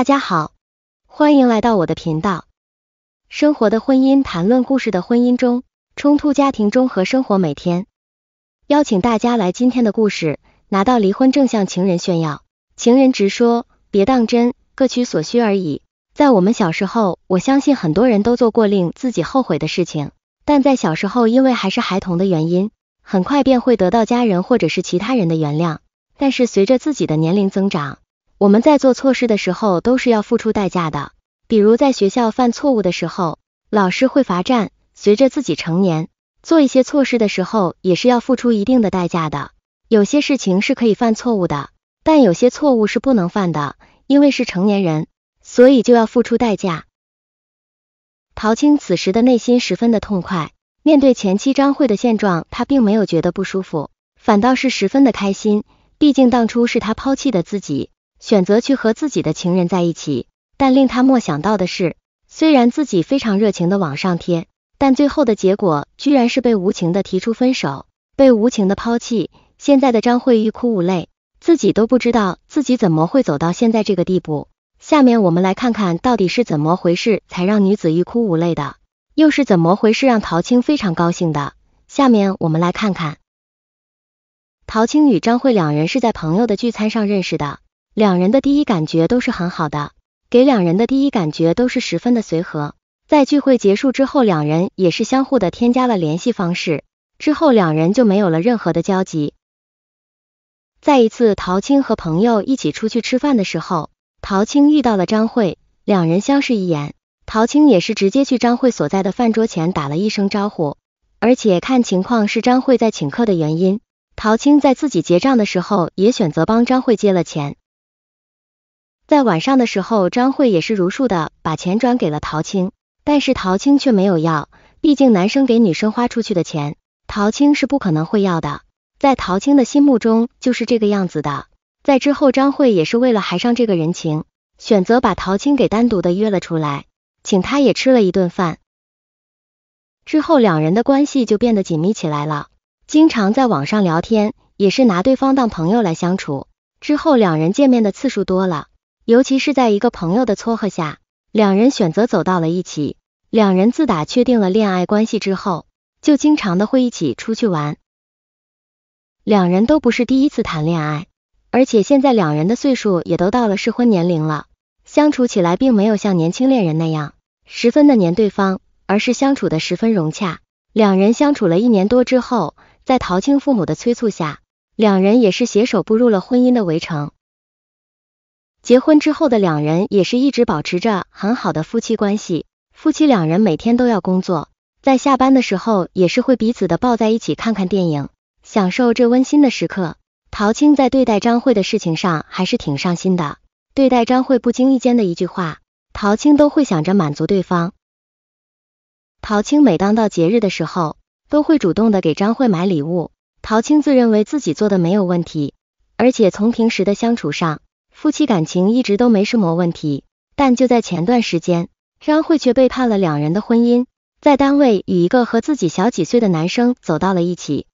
大家好，欢迎来到我的频道。生活的婚姻，谈论故事的婚姻中，冲突家庭中和生活每天。邀请大家来今天的故事，拿到离婚证向情人炫耀，情人直说别当真，各取所需而已。在我们小时候，我相信很多人都做过令自己后悔的事情，但在小时候因为还是孩童的原因，很快便会得到家人或者是其他人的原谅。但是随着自己的年龄增长，我们在做错事的时候都是要付出代价的，比如在学校犯错误的时候，老师会罚站。随着自己成年，做一些错事的时候也是要付出一定的代价的。有些事情是可以犯错误的，但有些错误是不能犯的，因为是成年人，所以就要付出代价。陶青此时的内心十分的痛快，面对前妻张慧的现状，他并没有觉得不舒服，反倒是十分的开心。毕竟当初是他抛弃的自己。选择去和自己的情人在一起，但令他没想到的是，虽然自己非常热情的往上贴，但最后的结果居然是被无情的提出分手，被无情的抛弃。现在的张慧欲哭无泪，自己都不知道自己怎么会走到现在这个地步。下面我们来看看到底是怎么回事，才让女子欲哭无泪的，又是怎么回事让陶青非常高兴的。下面我们来看看，陶青与张慧两人是在朋友的聚餐上认识的。两人的第一感觉都是很好的，给两人的第一感觉都是十分的随和。在聚会结束之后，两人也是相互的添加了联系方式。之后两人就没有了任何的交集。在一次陶青和朋友一起出去吃饭的时候，陶青遇到了张慧，两人相视一眼，陶青也是直接去张慧所在的饭桌前打了一声招呼。而且看情况是张慧在请客的原因，陶青在自己结账的时候也选择帮张慧结了钱。在晚上的时候，张慧也是如数的把钱转给了陶青，但是陶青却没有要，毕竟男生给女生花出去的钱，陶青是不可能会要的，在陶青的心目中就是这个样子的。在之后，张慧也是为了还上这个人情，选择把陶青给单独的约了出来，请他也吃了一顿饭，之后两人的关系就变得紧密起来了，经常在网上聊天，也是拿对方当朋友来相处，之后两人见面的次数多了。尤其是在一个朋友的撮合下，两人选择走到了一起。两人自打确定了恋爱关系之后，就经常的会一起出去玩。两人都不是第一次谈恋爱，而且现在两人的岁数也都到了适婚年龄了，相处起来并没有像年轻恋人那样十分的黏对方，而是相处的十分融洽。两人相处了一年多之后，在陶青父母的催促下，两人也是携手步入了婚姻的围城。结婚之后的两人也是一直保持着很好的夫妻关系。夫妻两人每天都要工作，在下班的时候也是会彼此的抱在一起看看电影，享受这温馨的时刻。陶青在对待张慧的事情上还是挺上心的，对待张慧不经意间的一句话，陶青都会想着满足对方。陶青每当到节日的时候，都会主动的给张慧买礼物。陶青自认为自己做的没有问题，而且从平时的相处上。夫妻感情一直都没什么问题，但就在前段时间，张慧却背叛了两人的婚姻，在单位与一个和自己小几岁的男生走到了一起。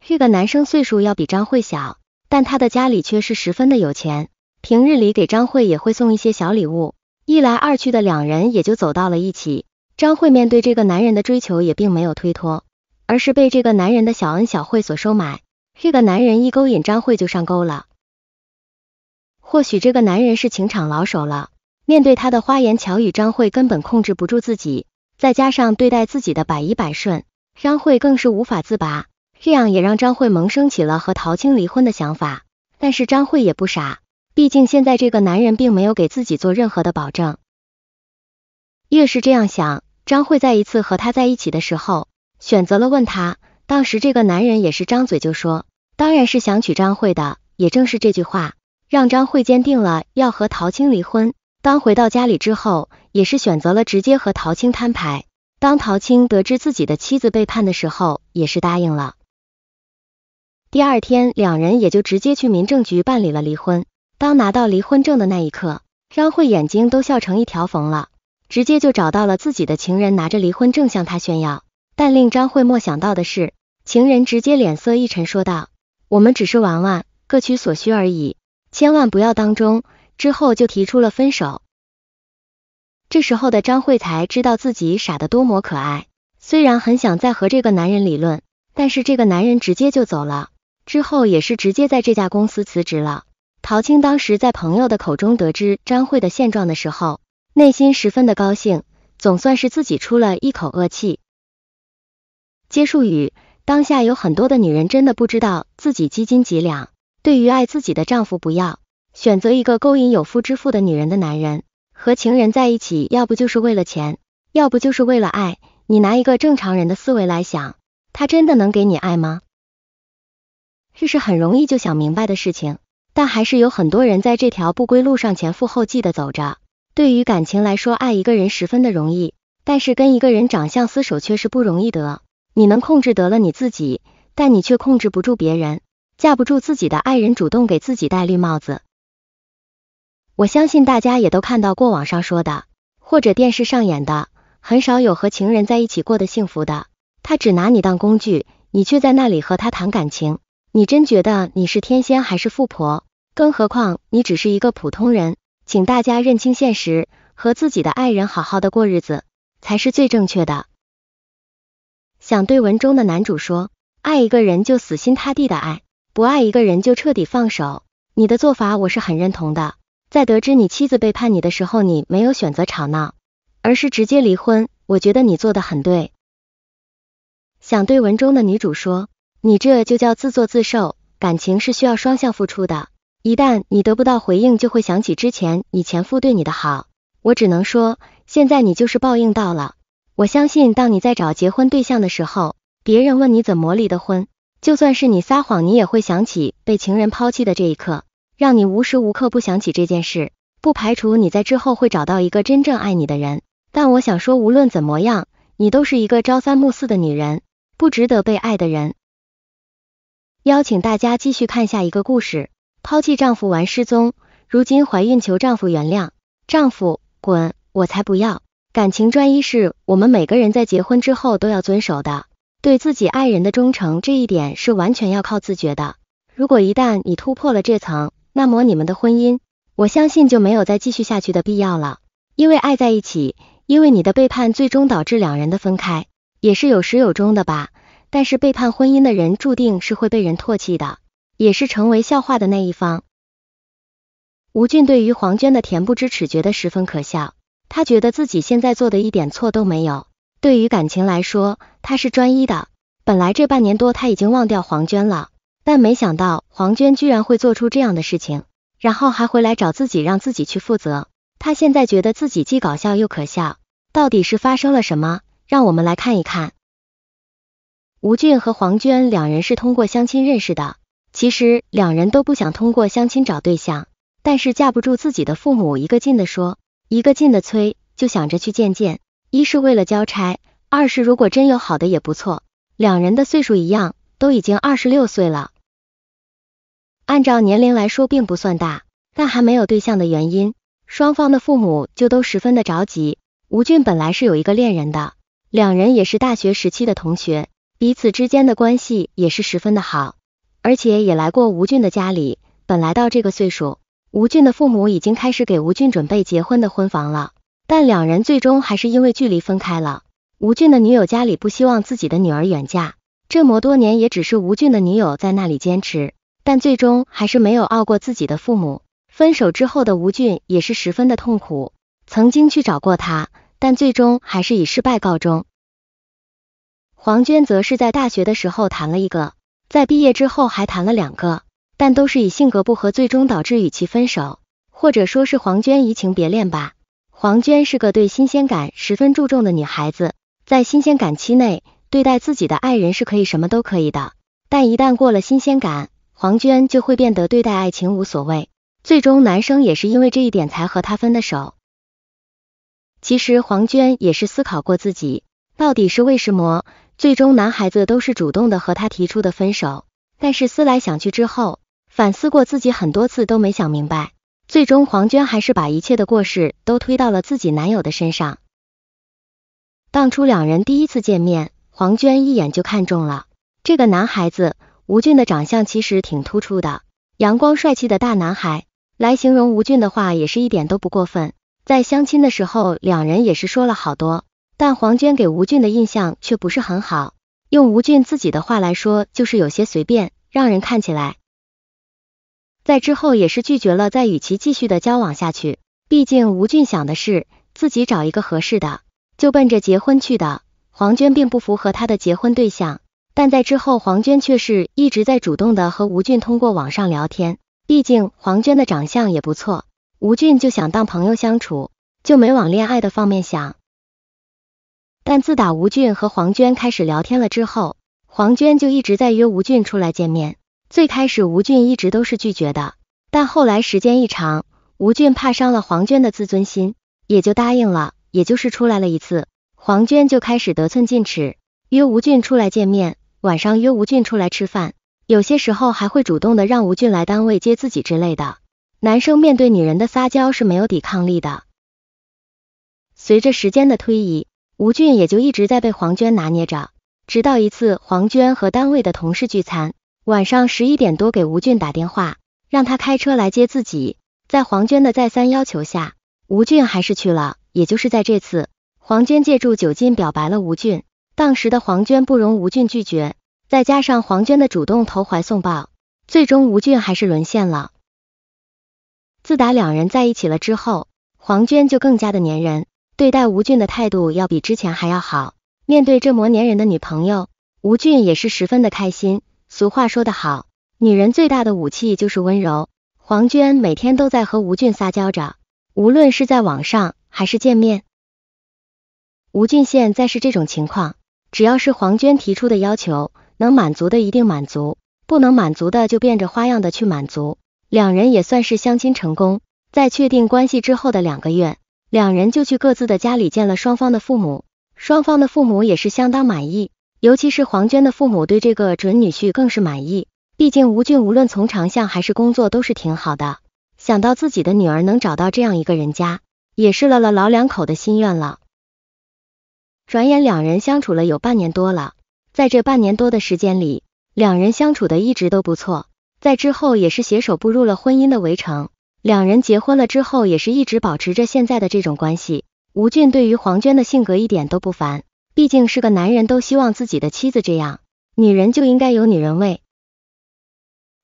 这个男生岁数要比张慧小，但他的家里却是十分的有钱，平日里给张慧也会送一些小礼物，一来二去的两人也就走到了一起。张慧面对这个男人的追求也并没有推脱，而是被这个男人的小恩小惠所收买。这个男人一勾引张慧就上钩了。或许这个男人是情场老手了，面对他的花言巧语，张慧根本控制不住自己，再加上对待自己的百依百顺，张慧更是无法自拔。这样也让张慧萌生起了和陶青离婚的想法。但是张慧也不傻，毕竟现在这个男人并没有给自己做任何的保证。越是这样想，张慧在一次和他在一起的时候，选择了问他，当时这个男人也是张嘴就说，当然是想娶张慧的。也正是这句话。让张慧坚定了要和陶青离婚。当回到家里之后，也是选择了直接和陶青摊牌。当陶青得知自己的妻子背叛的时候，也是答应了。第二天，两人也就直接去民政局办理了离婚。当拿到离婚证的那一刻，张慧眼睛都笑成一条缝了，直接就找到了自己的情人，拿着离婚证向他炫耀。但令张慧没想到的是，情人直接脸色一沉，说道：“我们只是玩玩，各取所需而已。”千万不要当中，之后就提出了分手。这时候的张慧才知道自己傻的多么可爱，虽然很想再和这个男人理论，但是这个男人直接就走了，之后也是直接在这家公司辞职了。陶青当时在朋友的口中得知张慧的现状的时候，内心十分的高兴，总算是自己出了一口恶气。接术语，当下有很多的女人真的不知道自己几斤几两。对于爱自己的丈夫，不要选择一个勾引有夫之妇的女人的男人。和情人在一起，要不就是为了钱，要不就是为了爱。你拿一个正常人的思维来想，他真的能给你爱吗？这是很容易就想明白的事情，但还是有很多人在这条不归路上前赴后继的走着。对于感情来说，爱一个人十分的容易，但是跟一个人长相厮守却是不容易的。你能控制得了你自己，但你却控制不住别人。架不住自己的爱人主动给自己戴绿帽子，我相信大家也都看到过网上说的，或者电视上演的，很少有和情人在一起过得幸福的。他只拿你当工具，你却在那里和他谈感情，你真觉得你是天仙还是富婆？更何况你只是一个普通人，请大家认清现实，和自己的爱人好好的过日子才是最正确的。想对文中的男主说，爱一个人就死心塌地的爱。不爱一个人就彻底放手，你的做法我是很认同的。在得知你妻子背叛你的时候，你没有选择吵闹，而是直接离婚，我觉得你做的很对。想对文中的女主说，你这就叫自作自受，感情是需要双向付出的，一旦你得不到回应，就会想起之前你前夫对你的好。我只能说，现在你就是报应到了。我相信，当你在找结婚对象的时候，别人问你怎么离的婚。就算是你撒谎，你也会想起被情人抛弃的这一刻，让你无时无刻不想起这件事。不排除你在之后会找到一个真正爱你的人，但我想说，无论怎么样，你都是一个朝三暮四的女人，不值得被爱的人。邀请大家继续看下一个故事：抛弃丈夫玩失踪，如今怀孕求丈夫原谅，丈夫滚，我才不要。感情专一是我们每个人在结婚之后都要遵守的。对自己爱人的忠诚，这一点是完全要靠自觉的。如果一旦你突破了这层，那么你们的婚姻，我相信就没有再继续下去的必要了。因为爱在一起，因为你的背叛，最终导致两人的分开，也是有始有终的吧。但是背叛婚姻的人，注定是会被人唾弃的，也是成为笑话的那一方。吴俊对于黄娟的恬不知耻，觉得十分可笑。他觉得自己现在做的一点错都没有。对于感情来说，他是专一的。本来这半年多他已经忘掉黄娟了，但没想到黄娟居然会做出这样的事情，然后还回来找自己，让自己去负责。他现在觉得自己既搞笑又可笑。到底是发生了什么？让我们来看一看。吴俊和黄娟两人是通过相亲认识的。其实两人都不想通过相亲找对象，但是架不住自己的父母一个劲的说，一个劲的催，就想着去见见。一是为了交差，二是如果真有好的也不错。两人的岁数一样，都已经二十六岁了，按照年龄来说并不算大，但还没有对象的原因，双方的父母就都十分的着急。吴俊本来是有一个恋人的，两人也是大学时期的同学，彼此之间的关系也是十分的好，而且也来过吴俊的家里。本来到这个岁数，吴俊的父母已经开始给吴俊准备结婚的婚房了。但两人最终还是因为距离分开了。吴俊的女友家里不希望自己的女儿远嫁，这么多年也只是吴俊的女友在那里坚持，但最终还是没有拗过自己的父母。分手之后的吴俊也是十分的痛苦，曾经去找过他，但最终还是以失败告终。黄娟则是在大学的时候谈了一个，在毕业之后还谈了两个，但都是以性格不合最终导致与其分手，或者说是黄娟移情别恋吧。黄娟是个对新鲜感十分注重的女孩子，在新鲜感期内，对待自己的爱人是可以什么都可以的，但一旦过了新鲜感，黄娟就会变得对待爱情无所谓，最终男生也是因为这一点才和她分的手。其实黄娟也是思考过自己到底是为什么，最终男孩子都是主动的和她提出的分手，但是思来想去之后，反思过自己很多次都没想明白。最终，黄娟还是把一切的过失都推到了自己男友的身上。当初两人第一次见面，黄娟一眼就看中了这个男孩子吴俊的长相，其实挺突出的，阳光帅气的大男孩，来形容吴俊的话也是一点都不过分。在相亲的时候，两人也是说了好多，但黄娟给吴俊的印象却不是很好。用吴俊自己的话来说，就是有些随便，让人看起来。在之后也是拒绝了再与其继续的交往下去，毕竟吴俊想的是自己找一个合适的，就奔着结婚去的。黄娟并不符合他的结婚对象，但在之后黄娟却是一直在主动的和吴俊通过网上聊天，毕竟黄娟的长相也不错，吴俊就想当朋友相处，就没往恋爱的方面想。但自打吴俊和黄娟开始聊天了之后，黄娟就一直在约吴俊出来见面。最开始吴俊一直都是拒绝的，但后来时间一长，吴俊怕伤了黄娟的自尊心，也就答应了，也就是出来了一次。黄娟就开始得寸进尺，约吴俊出来见面，晚上约吴俊出来吃饭，有些时候还会主动的让吴俊来单位接自己之类的。男生面对女人的撒娇是没有抵抗力的。随着时间的推移，吴俊也就一直在被黄娟拿捏着，直到一次黄娟和单位的同事聚餐。晚上十一点多给吴俊打电话，让他开车来接自己。在黄娟的再三要求下，吴俊还是去了。也就是在这次，黄娟借助酒劲表白了吴俊。当时的黄娟不容吴俊拒绝，再加上黄娟的主动投怀送抱，最终吴俊还是沦陷了。自打两人在一起了之后，黄娟就更加的粘人，对待吴俊的态度要比之前还要好。面对这模粘人的女朋友，吴俊也是十分的开心。俗话说得好，女人最大的武器就是温柔。黄娟每天都在和吴俊撒娇着，无论是在网上还是见面。吴俊现在是这种情况，只要是黄娟提出的要求，能满足的一定满足，不能满足的就变着花样的去满足。两人也算是相亲成功。在确定关系之后的两个月，两人就去各自的家里见了双方的父母，双方的父母也是相当满意。尤其是黄娟的父母对这个准女婿更是满意，毕竟吴俊无论从长相还是工作都是挺好的。想到自己的女儿能找到这样一个人家，也是了了老两口的心愿了。转眼两人相处了有半年多了，在这半年多的时间里，两人相处的一直都不错，在之后也是携手步入了婚姻的围城。两人结婚了之后，也是一直保持着现在的这种关系。吴俊对于黄娟的性格一点都不烦。毕竟是个男人，都希望自己的妻子这样，女人就应该有女人味。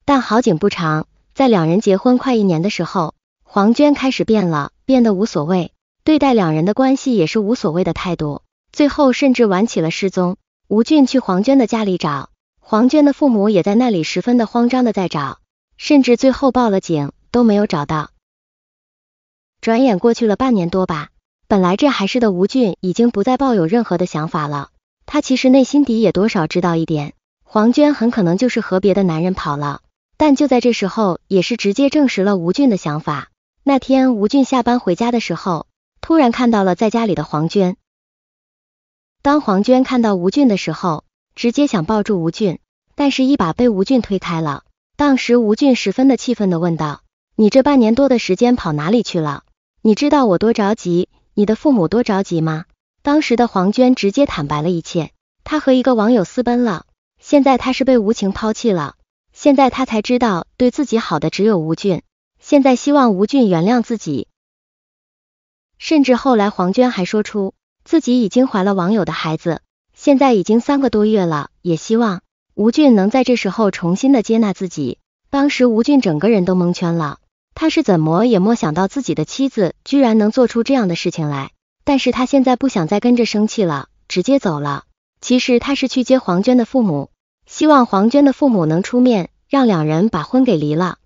但好景不长，在两人结婚快一年的时候，黄娟开始变了，变得无所谓，对待两人的关系也是无所谓的态度，最后甚至玩起了失踪。吴俊去黄娟的家里找，黄娟的父母也在那里十分的慌张的在找，甚至最后报了警都没有找到。转眼过去了半年多吧。本来这还是的吴俊已经不再抱有任何的想法了，他其实内心底也多少知道一点，黄娟很可能就是和别的男人跑了，但就在这时候也是直接证实了吴俊的想法。那天吴俊下班回家的时候，突然看到了在家里的黄娟。当黄娟看到吴俊的时候，直接想抱住吴俊，但是，一把被吴俊推开了。当时吴俊十分的气愤的问道：“你这半年多的时间跑哪里去了？你知道我多着急！”你的父母多着急吗？当时的黄娟直接坦白了一切，她和一个网友私奔了，现在她是被无情抛弃了，现在她才知道对自己好的只有吴俊，现在希望吴俊原谅自己。甚至后来黄娟还说出自己已经怀了网友的孩子，现在已经三个多月了，也希望吴俊能在这时候重新的接纳自己。当时吴俊整个人都蒙圈了。他是怎么也莫想到自己的妻子居然能做出这样的事情来，但是他现在不想再跟着生气了，直接走了。其实他是去接黄娟的父母，希望黄娟的父母能出面让两人把婚给离了。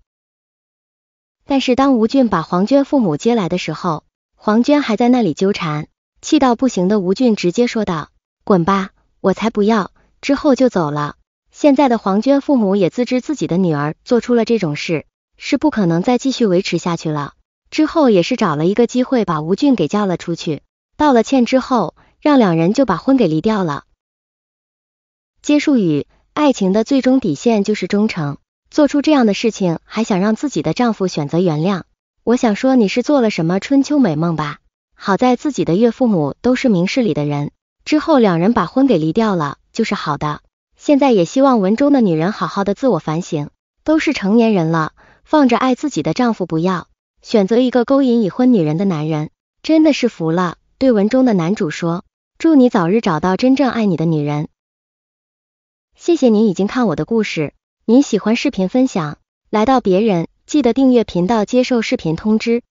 但是当吴俊把黄娟父母接来的时候，黄娟还在那里纠缠，气到不行的吴俊直接说道：“滚吧，我才不要。”之后就走了。现在的黄娟父母也自知自己的女儿做出了这种事。是不可能再继续维持下去了。之后也是找了一个机会把吴俊给叫了出去，道了歉之后，让两人就把婚给离掉了。接述语，爱情的最终底线就是忠诚，做出这样的事情还想让自己的丈夫选择原谅，我想说你是做了什么春秋美梦吧？好在自己的岳父母都是明事理的人，之后两人把婚给离掉了就是好的。现在也希望文中的女人好好的自我反省，都是成年人了。放着爱自己的丈夫不要，选择一个勾引已婚女人的男人，真的是服了。对文中的男主说，祝你早日找到真正爱你的女人。谢谢您已经看我的故事，您喜欢视频分享，来到别人记得订阅频道，接受视频通知。